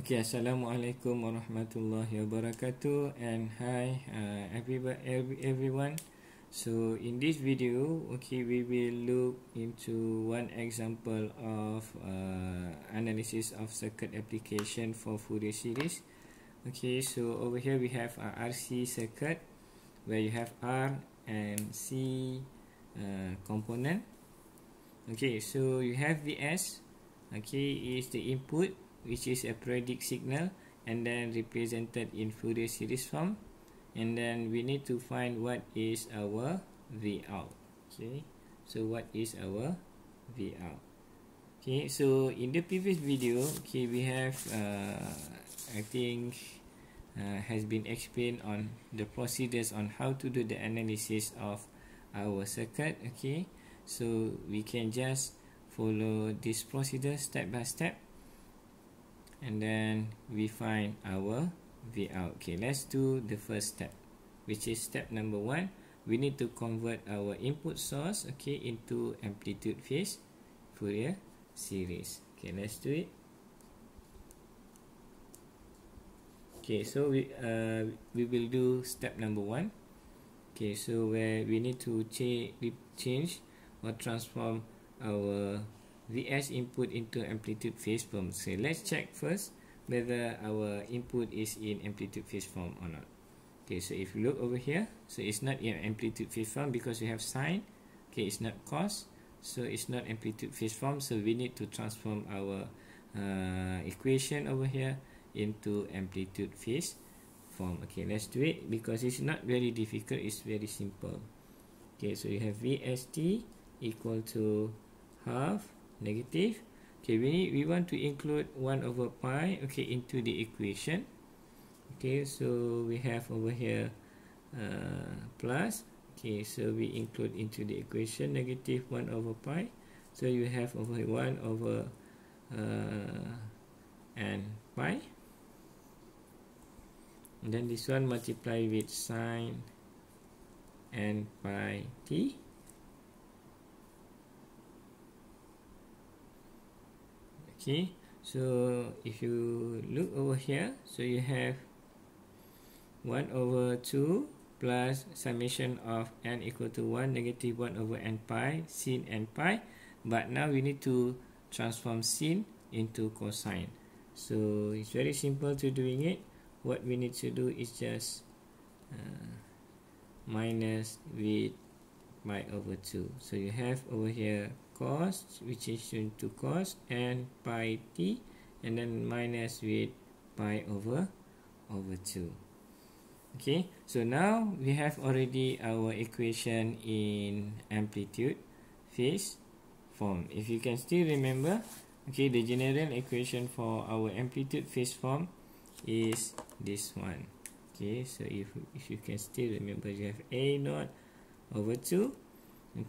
Okay, Assalamualaikum warahmatullahi wabarakatuh and hi uh, everybody, everyone. So in this video, okay, we will look into one example of uh, analysis of circuit application for Fourier series. Okay, so over here we have a RC circuit where you have R and C uh, component. Okay, so you have VS. Okay, is the input which is a periodic signal and then represented in Fourier series form and then we need to find what is our V out okay so what is our V out okay so in the previous video okay we have uh, I think uh, has been explained on the procedures on how to do the analysis of our circuit okay so we can just follow this procedure step by step and then we find our V out. Okay, let's do the first step, which is step number one. We need to convert our input source, okay, into amplitude phase Fourier series. Okay, let's do it. Okay, so we uh we will do step number one. Okay, so where we need to change change or transform our the S input into amplitude phase form. So let's check first whether our input is in amplitude phase form or not. Okay, so if you look over here, so it's not in amplitude phase form because we have sine. Okay, it's not cos, so it's not amplitude phase form. So we need to transform our uh, equation over here into amplitude phase form. Okay, let's do it because it's not very difficult. It's very simple. Okay, so you have VST equal to half negative okay we need we want to include 1 over pi okay into the equation okay so we have over here uh, plus okay so we include into the equation negative 1 over pi so you have over 1 over uh, and pi and then this one multiply with sine and pi t okay so if you look over here so you have 1 over 2 plus summation of n equal to 1 negative 1 over n pi sin n pi but now we need to transform sin into cosine so it's very simple to doing it what we need to do is just uh, minus with pi over 2 so you have over here cost which is equal to cost and pi t and then minus with pi over over 2 okay so now we have already our equation in amplitude phase form if you can still remember okay the general equation for our amplitude phase form is this one okay so if, if you can still remember you have a naught over 2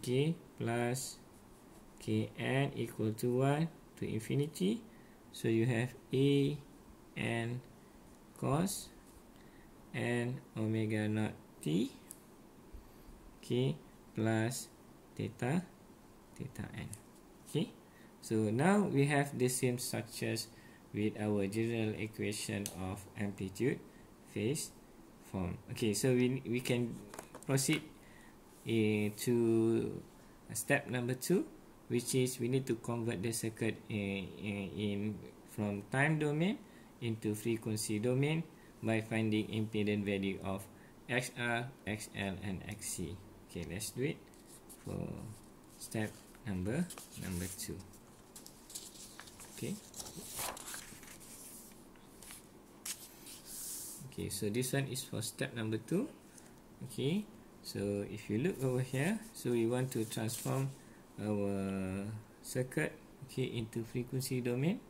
okay plus n equal to one to infinity so you have a n cos n omega naught t okay plus theta theta n okay so now we have the same structures with our general equation of amplitude phase form okay so we, we can proceed uh, to step number two which is we need to convert the circuit in, in, in from time domain into frequency domain by finding impedance value of XR, XL and XC. Okay, let's do it for step number number 2. Okay. Okay, so this one is for step number 2. Okay. So if you look over here, so we want to transform our circuit okay into frequency domain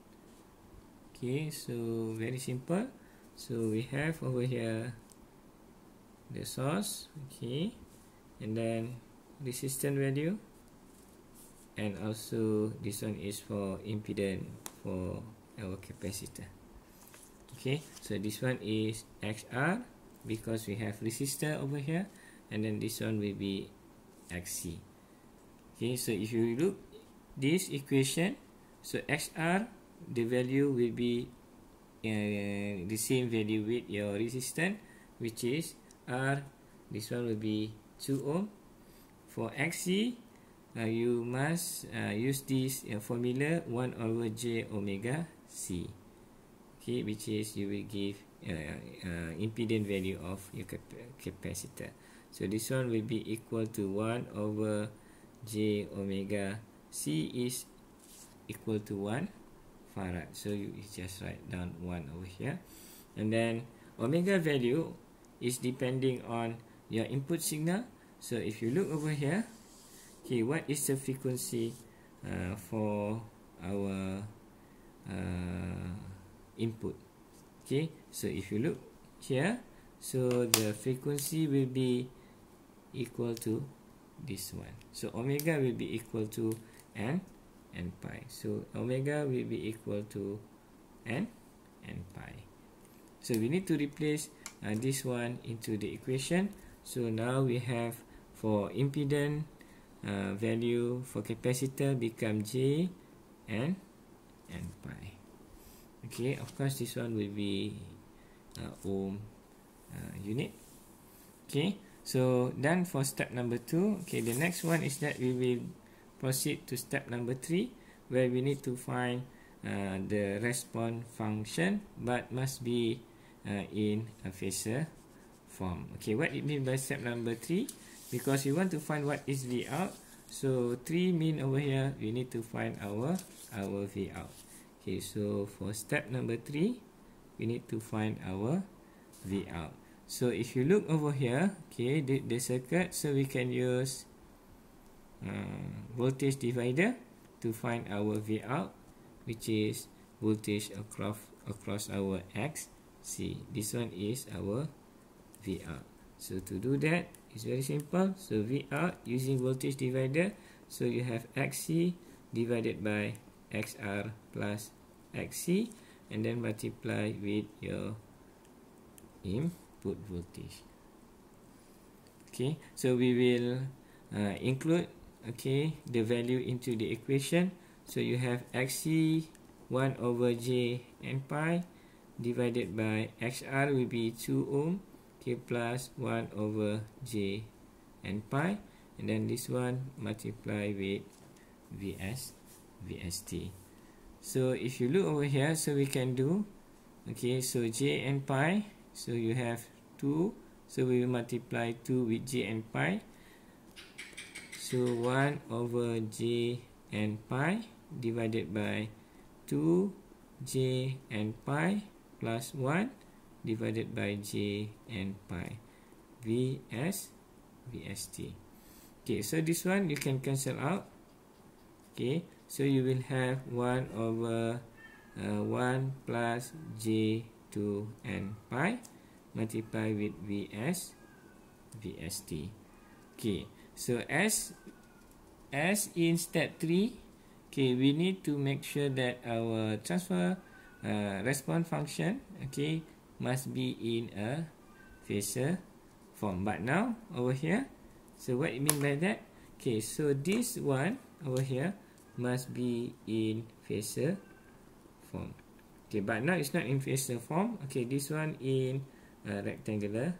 okay so very simple so we have over here the source okay and then resistance value and also this one is for impedance for our capacitor okay so this one is xr because we have resistor over here and then this one will be xc okay so if you look this equation so xr the value will be uh, the same value with your resistance which is r this one will be 2 ohm for xc uh, you must uh, use this uh, formula 1 over j omega c okay which is you will give uh, uh, impedance value of your cap capacitor so this one will be equal to 1 over j omega c is equal to 1 farad so you just write down 1 over here and then omega value is depending on your input signal so if you look over here okay what is the frequency uh, for our uh, input okay so if you look here so the frequency will be equal to this one So omega will be equal to n n pi. So omega will be equal to n n pi. So we need to replace uh, this one into the equation. So now we have for impedance uh, value for capacitor become j n n pi. Okay, of course this one will be uh, ohm uh, unit. Okay. So then for step number two, okay, the next one is that we will proceed to step number three, where we need to find uh, the response function, but must be uh, in a phasor form. Okay, what it mean by step number three? Because we want to find what is V out. So three mean over here we need to find our our V out. Okay, so for step number three, we need to find our V out. so if you look over here okay the, the circuit so we can use um, voltage divider to find our V out which is voltage across across our X C this one is our V out so to do that it's very simple so V out using voltage divider so you have XC divided by XR plus XC and then multiply with your imp output voltage okay so we will uh, include okay the value into the equation so you have xc 1 over j n pi divided by xr will be 2 ohm k plus 1 over j n pi and then this one multiply with vs vst so if you look over here so we can do okay so j n pi so you have 2 so we multiply 2 with j and pi so 1 over j and pi divided by 2 j and pi plus 1 divided by j and pi vs vst okay so this one you can cancel out okay so you will have 1 over uh, 1 plus j 2 and pi multiply with VS VST. Okay, so as as in step three, okay, we need to make sure that our transfer uh, response function, okay, must be in a phasor form. But now over here, so what you mean by that? Okay, so this one over here must be in phasor form. Okay, but now it's not in phasor form. Okay, this one in a uh, rectangular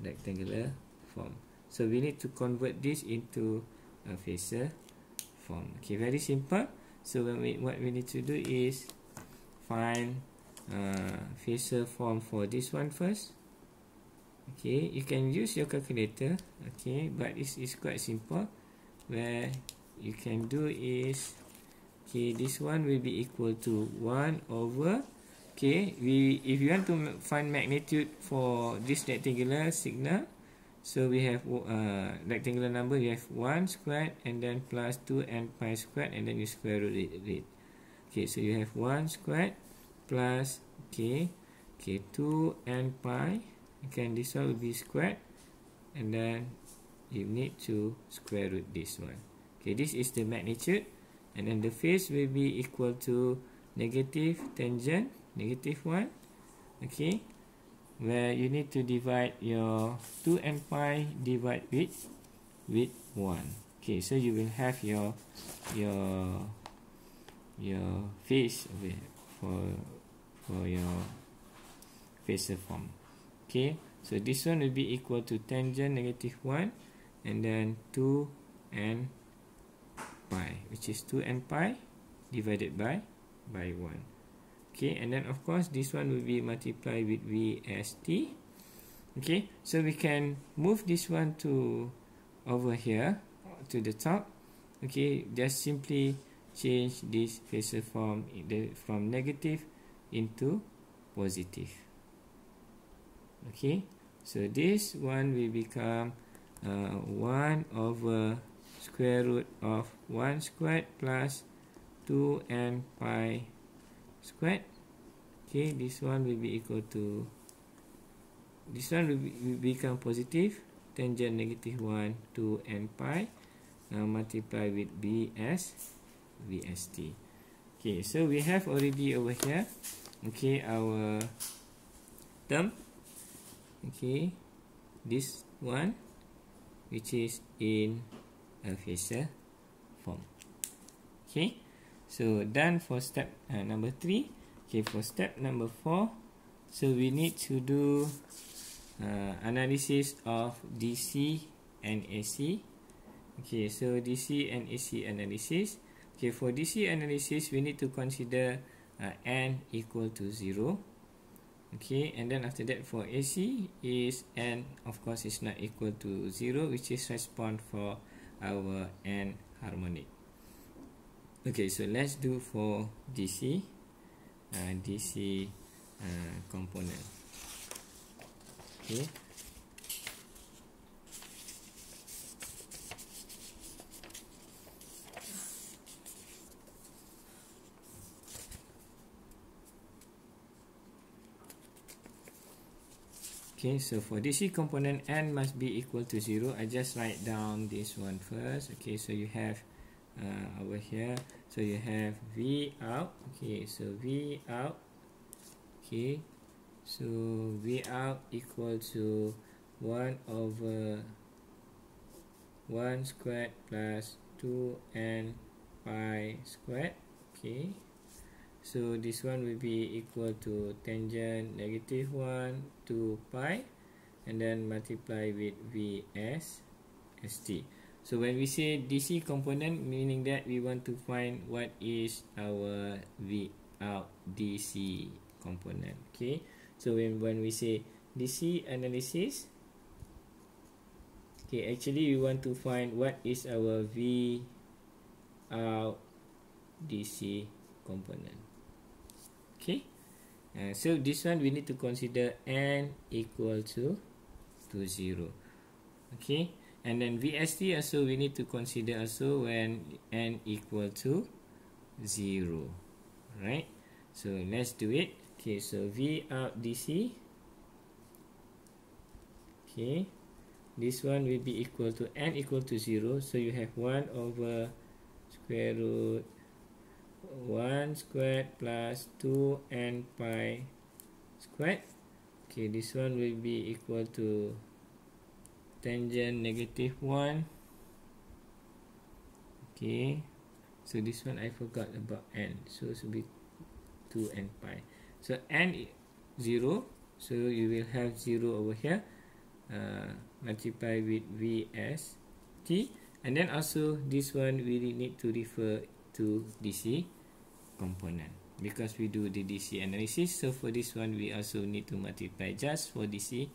rectangular form so we need to convert this into a phasor form okay very simple so when we, what we need to do is find a uh, phasor form for this one first okay you can use your calculator okay but it is quite simple where you can do is okay this one will be equal to 1 over Okay, we if you want to find magnitude for this rectangular signal, so we have uh, rectangular number, we have 1 squared and then plus 2n pi squared and then you square root it, it. Okay, so you have 1 squared plus, okay, okay, 2n pi, okay, and this one will be squared and then you need to square root this one. Okay, this is the magnitude and then the phase will be equal to negative tangent negative 1 okay where you need to divide your 2n pi divide with with 1 okay so you will have your your your phase for for your phase form okay so this one will be equal to tangent negative 1 and then 2n pi which is 2n pi divided by by 1 Okay, and then of course this one will be multiplied with VST. Okay, so we can move this one to over here to the top. Okay, just simply change this phasor form in the, from negative into positive. Okay, so this one will become uh, 1 over square root of 1 squared plus 2n pi squared okay this one will be equal to this one will, be, will become positive tangent negative one, to n pi now multiply with s, s t. okay so we have already over here okay our term okay this one which is in a phasor form okay So done for step uh, number three. Okay, for step number four, so we need to do uh, analysis of DC and AC. Okay, so DC and AC analysis. Okay, for DC analysis, we need to consider uh, n equal to zero. Okay, and then after that for AC is n of course is not equal to zero, which is respond for our n harmonic. okay so let's do for DC uh, DC uh, component okay Okay, so for DC component n must be equal to 0, I just write down this one first. Okay, so you have uh, over here so you have v out okay so v out okay so v out equal to 1 over 1 squared plus 2n pi squared okay so this one will be equal to tangent negative 1 to pi and then multiply with vs st So when we say DC component, meaning that we want to find what is our V out DC component. Okay. So when when we say DC analysis, okay, actually we want to find what is our V out DC component. Okay. Uh, so this one we need to consider n equal to to zero. Okay and then VST also we need to consider also when n equal to zero, right so let's do it okay so V out DC okay this one will be equal to n equal to zero. so you have one over square root one squared plus two n pi squared okay this one will be equal to tangent negative 1 okay so this one I forgot about n so it should be 2n pi so n 0 so you will have 0 over here uh, multiply with vs t and then also this one we need to refer to DC component because we do the DC analysis so for this one we also need to multiply just for DC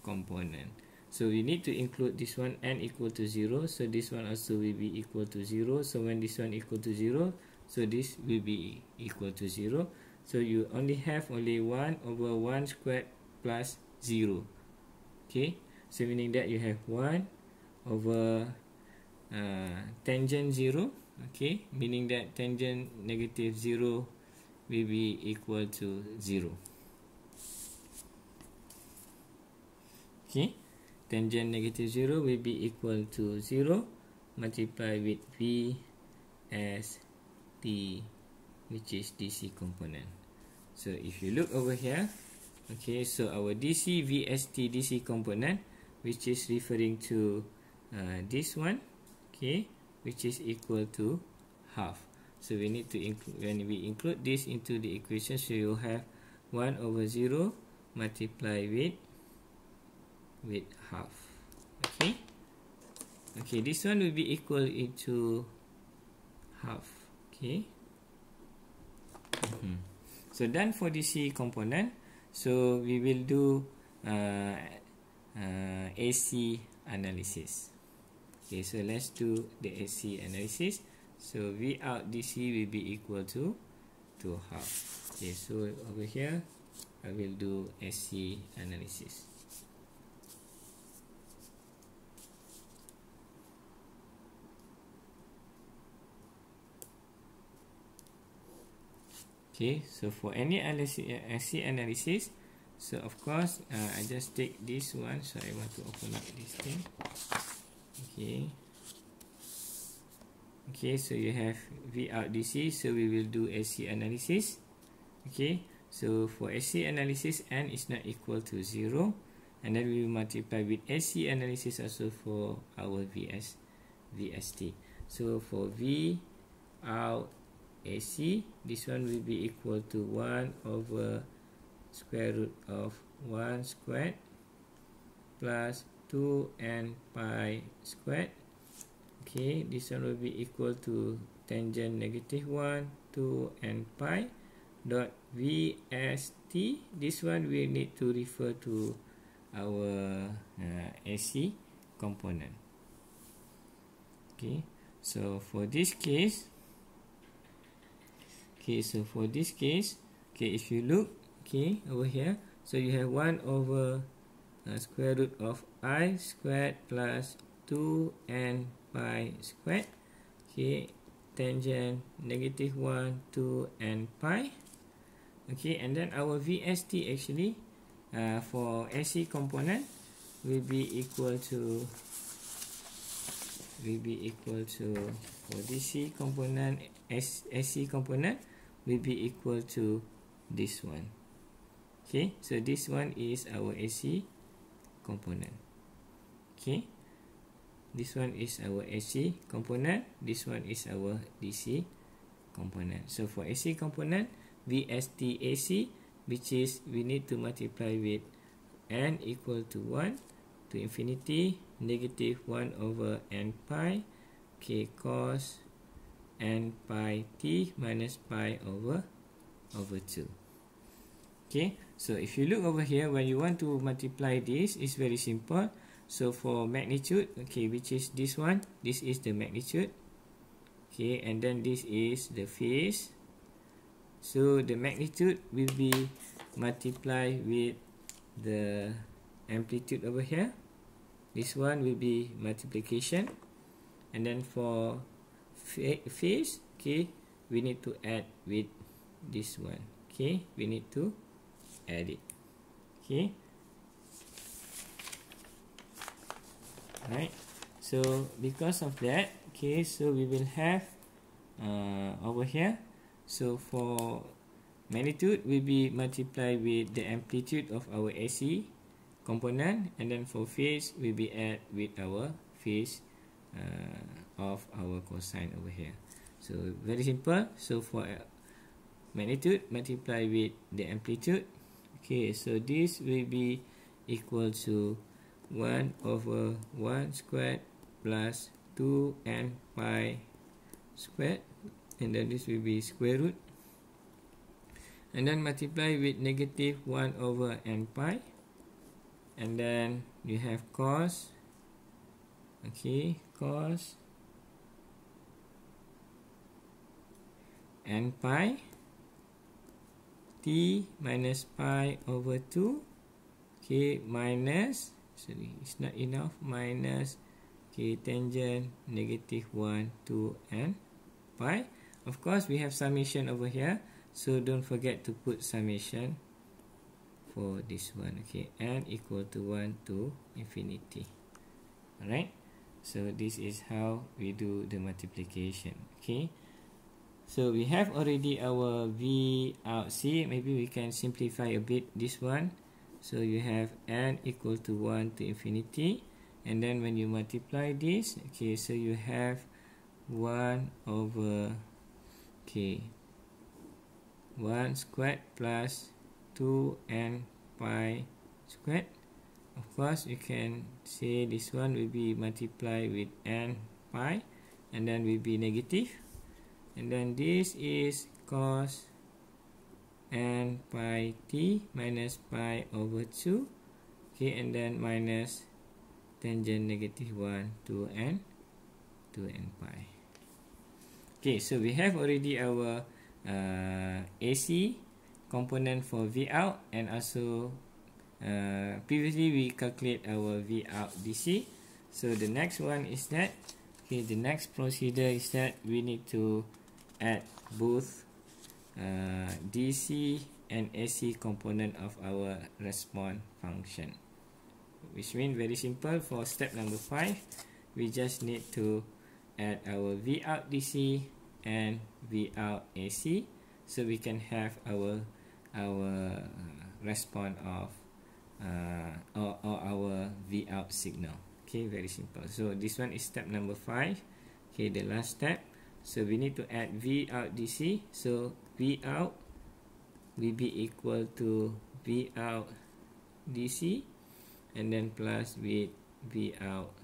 component So we need to include this one n equal to 0. So this one also will be equal to 0. So when this one equal to 0, so this will be equal to 0. So you only have only 1 over 1 squared plus 0. Okay. So meaning that you have 1 over uh, tangent 0. Okay. Meaning that tangent negative 0 will be equal to 0. Okay tangent negative 0 will be equal to 0 multiplied with V as T which is DC component. So if you look over here, okay, so our DC VST DC component, which is referring to uh, this one, okay, which is equal to half. So we need to include, when we include this into the equation, so you have 1 over 0 multiplied with with half okay okay this one will be equal into half okay mm -hmm. so then for the C component so we will do uh, uh, AC analysis okay so let's do the AC analysis so V out DC will be equal to to half okay so over here I will do AC analysis okay so for any SC analysis so of course uh, I just take this one so I want to open up this thing okay okay so you have V out DC so we will do AC analysis okay so for AC analysis n is not equal to 0 and then we multiply with AC analysis also for our VS VST so for V out AC this one will be equal to 1 over square root of 1 squared plus 2 and pi squared okay this one will be equal to tangent negative 1 2 and pi dot vst this one we need to refer to our uh, AC component okay so for this case Okay, so for this case, okay, if you look, okay, over here, so you have 1 over uh, square root of i squared plus 2n pi squared, okay, tangent negative 1, 2n pi, okay, and then our VST actually uh, for AC component will be equal to, will be equal to for DC component, S, AC component, will be equal to this one. Okay, so this one is our AC component. Okay, this one is our AC component. This one is our DC component. So for AC component, VST AC, which is we need to multiply with n equal to 1 to infinity negative 1 over n pi k cos and pi t minus pi over over 2 okay so if you look over here when you want to multiply this it's very simple so for magnitude okay which is this one this is the magnitude okay and then this is the phase so the magnitude will be multiplied with the amplitude over here this one will be multiplication and then for fish okay we need to add with this one okay we need to add it okay right so because of that okay so we will have uh, over here so for magnitude will be multiplied with the amplitude of our AC component and then for phase will be add with our phase uh, of our cosine over here. So very simple. So for magnitude, multiply with the amplitude. Okay, so this will be equal to 1 over 1 squared plus 2n pi squared. And then this will be square root. And then multiply with negative 1 over n pi. And then you have cos. Okay, cos n pi t minus pi over 2 k minus sorry it's not enough minus k tangent negative 1 2 n pi of course we have summation over here so don't forget to put summation for this one okay n equal to 1 to infinity all right so this is how we do the multiplication okay So we have already our V out C. Maybe we can simplify a bit this one. So you have N equal to 1 to infinity. And then when you multiply this, okay, so you have 1 over, okay, 1 squared plus 2N pi squared. Of course, you can say this one will be multiplied with N pi and then will be negative and then this is cos n pi t minus pi over 2 okay and then minus tangent negative 1 to n to n pi okay so we have already our uh, ac component for v out and also uh, previously we calculate our v out dc so the next one is that okay the next procedure is that we need to at both uh, DC and AC component of our response function which means very simple for step number 5 we just need to add our V out DC and V out AC so we can have our our response of uh, or, or our V out signal okay very simple so this one is step number 5 okay the last step So we need to add V out DC. So V out will be equal to V out DC and then plus with V out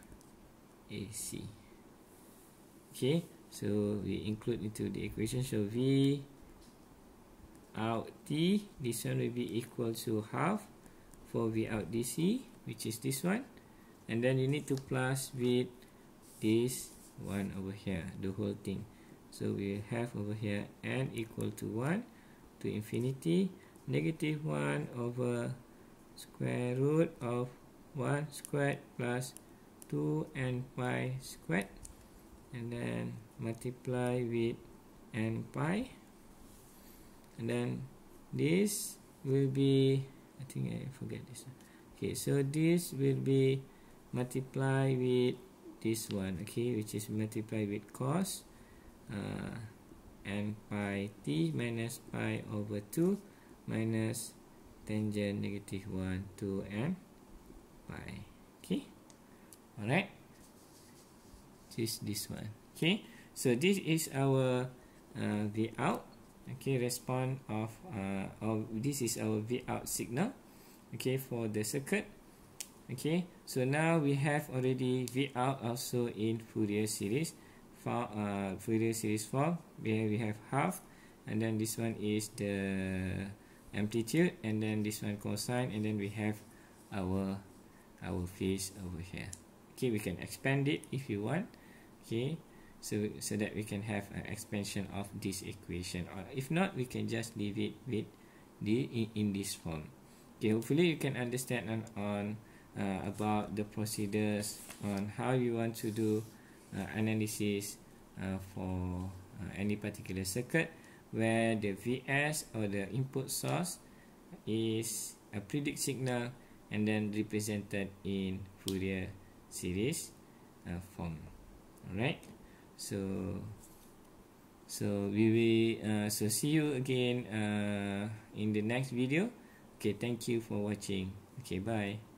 AC. Okay, so we include into the equation. So V out T, this one will be equal to half for V out DC, which is this one. And then you need to plus with this one over here, the whole thing. so we have over here n equal to 1 to infinity negative 1 over square root of 1 squared plus 2n pi squared and then multiply with n pi and then this will be I think I forget this okay so this will be multiply with this one okay which is multiply with cos uh, m pi t minus pi over 2 minus tangent negative 1 to m pi. Okay. Alright. This is this one. Okay. So this is our uh, V out. Okay. Response of, uh, of this is our V out signal. Okay. For the circuit. Okay. So now we have already V out also in Fourier series. for uh, Fourier series four. where we have half and then this one is the amplitude and then this one cosine and then we have our our phase over here okay we can expand it if you want okay so so that we can have an expansion of this equation or if not we can just leave it with the in, in this form okay hopefully you can understand on, on uh, about the procedures on how you want to do uh, analysis uh, for uh, any particular circuit where the VS or the input source is a predict signal and then represented in Fourier series uh, form. Alright, so so we will uh, so see you again uh, in the next video. Okay, thank you for watching. Okay, bye.